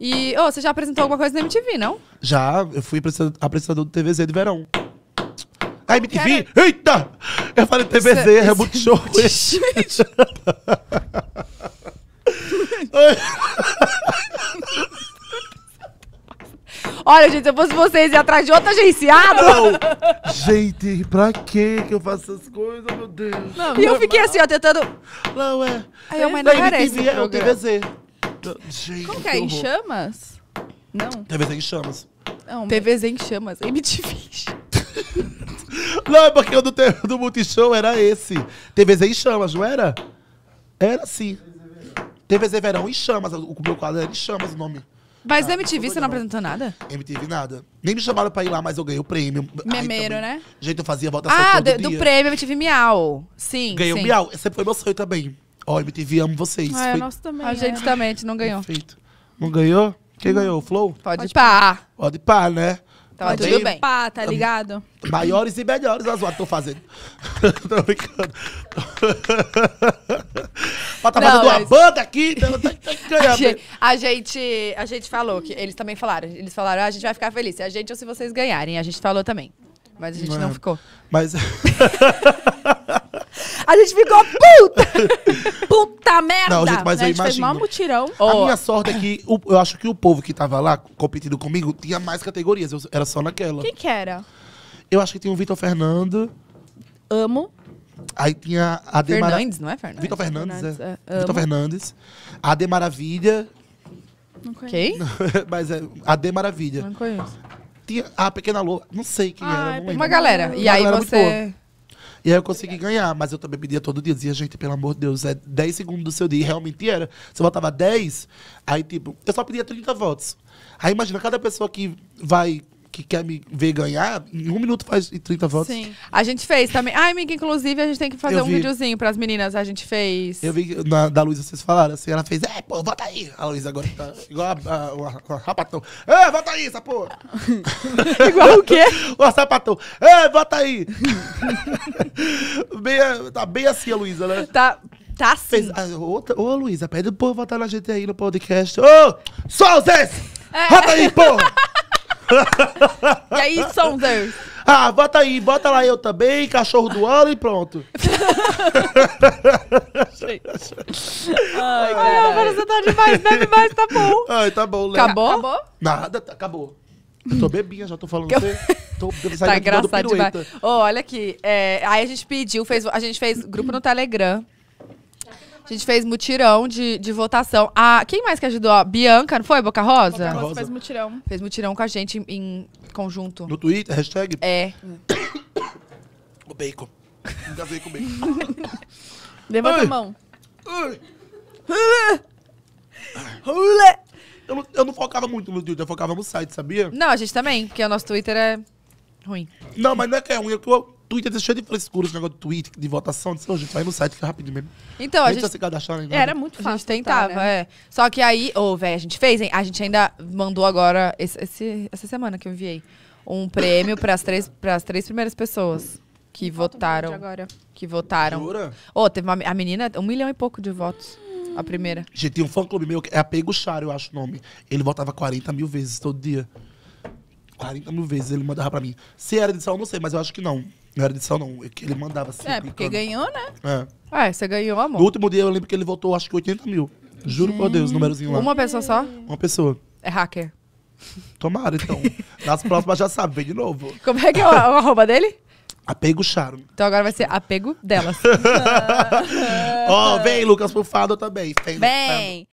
E oh, você já apresentou alguma coisa na MTV, não? Já, eu fui apresentador do TVZ de verão. A MTV? Quero... É- Eita! Eu falei TVZ, isso, é muito show. Gente. Olha, gente, se eu fosse vocês ir atrás de outro agenciado. Não. gente, pra que que eu faço essas coisas, meu Deus? Não, e eu fiquei assim, ó, tentando. Não, é. Aí eu, mas não merece. É o TVZ. Gente, Como que é? Em chamas? Não. TVZ em chamas. Não, TVZ em chamas. MTV não, é porque o do, do Multishow era esse. TVZ em chamas, não era? Era sim. TVZ Verão em chamas. O meu quadro era em chamas o nome. Mas ah, MTV você não apresentou nada? MTV nada. Nem me chamaram pra ir lá, mas eu ganhei o prêmio. Memeiro, né? Gente, eu fazia votação Ah, do, do prêmio MTV Miau. Sim, Ganhei o Miau. Esse foi meu sonho também. Ó, oh, MTV, amo vocês. Ah, é Foi... também. A né? gente também, a gente não ganhou. Perfeito. Não ganhou? Quem ganhou? O Flow? Pode, Pode pá. Pode pá, né? Tá Pode tudo bem. pá, tá ligado? Maiores e melhores as horas tô fazendo. tô brincando. Mas tá não, fazendo mas... uma banda aqui. Então tá, tá a, gente, a, gente, a gente falou que eles também falaram. Eles falaram, ah, a gente vai ficar feliz. Se a gente ou se vocês ganharem. A gente falou também. Mas a gente não ficou. Mas... A gente ficou puta! puta merda! Não, gente, mas né, a eu gente imagino. fez um mutirão. A oh. minha sorte é que o, eu acho que o povo que tava lá competindo comigo tinha mais categorias. Eu, era só naquela. Quem que era? Eu acho que tinha o Vitor Fernando. Amo. Aí tinha a Fernandes, Fernandes, não é Fernandes? Vitor Fernandes, é. Fernandes é. é. Vitor Fernandes. A De Maravilha. Não Quem? mas é a De Maravilha. Não conheço. Tinha a Pequena Lua. Não sei quem ah, era. uma galera. E uma aí galera você... E aí eu consegui ganhar, mas eu também pedia todo dia. Dizia, gente, pelo amor de Deus, é 10 segundos do seu dia. E realmente era. você votava botava 10, aí tipo, eu só pedia 30 votos. Aí imagina, cada pessoa que vai que quer me ver ganhar, em um minuto faz 30 votos. Sim. A gente fez também. Ai, amiga, inclusive, a gente tem que fazer Eu um vi. videozinho pras meninas. A gente fez. Eu vi na, da Luísa, vocês falaram assim, ela fez, é, pô, vota aí. A Luísa agora tá igual a, a, a, a sapatão. É, vota aí, essa porra. igual o quê? o sapatão. É, vota aí. bem, tá bem assim a Luísa, né? Tá. Tá sim. Ah, a, ô, Luísa, pede pro povo votar na gente aí no podcast. Ô, só os É. Rota aí, porra! e aí, Saunders? Ah, bota aí, bota lá eu também, cachorro do ano e pronto. Ai, Ai Álvaro, você tá demais, bebe né? mais, tá bom. Ai, tá bom, Léo. Né? Acabou? acabou? Nada, tá, acabou. Eu tô bebinha, já tô falando você. Tô tá engraçado demais. Oh, olha aqui, é, aí a gente pediu, fez, a gente fez grupo no Telegram. A gente fez mutirão de, de votação. A, quem mais que ajudou? A Bianca, não foi? Boca Rosa? Boca Rosa fez mutirão. Fez mutirão com a gente em, em conjunto. No Twitter, hashtag? É. o bacon. Engasei com bacon. Levanta Ai. a mão. Ai. Eu, não, eu não focava muito no Twitter, eu focava no site, sabia? Não, a gente também, porque o nosso Twitter é ruim. Não, mas não é que é ruim, eu tô... Twitter tá cheio de frescura, esse negócio de Twitter, de votação. Disse, a gente, vai no site que é rápido mesmo. Então, a, a gente... se cadastrar, Era muito fácil. A gente tentava, tentar, né? é. Só que aí, ô, oh, velho, a gente fez, hein? A gente ainda mandou agora, esse, esse essa semana que eu enviei, um prêmio para as três, pras três primeiras pessoas que votaram. Agora. Que votaram. Jura? Ô, oh, teve uma, a menina, um milhão e pouco de votos. A primeira. Gente, tem um fã-clube meu, que é Apego Charo, eu acho o nome. Ele votava 40 mil vezes todo dia. 40 mil vezes ele mandava pra mim. Se era edição, eu não sei, mas eu acho que não. Não era edição, não. É que ele mandava assim. É, porque ganhou, né? É. Ué, ah, você ganhou, amor. No último dia eu lembro que ele votou, acho que 80 mil. Juro por Deus, númerozinho lá. Uma pessoa só? Uma pessoa. É hacker. Tomara, então. Nas próximas já sabe, vem de novo. Como é que é o, arroba dele? Apego Sharon. Então agora vai ser apego delas. Ó, oh, vem, Lucas Fufado também. Vem. vem.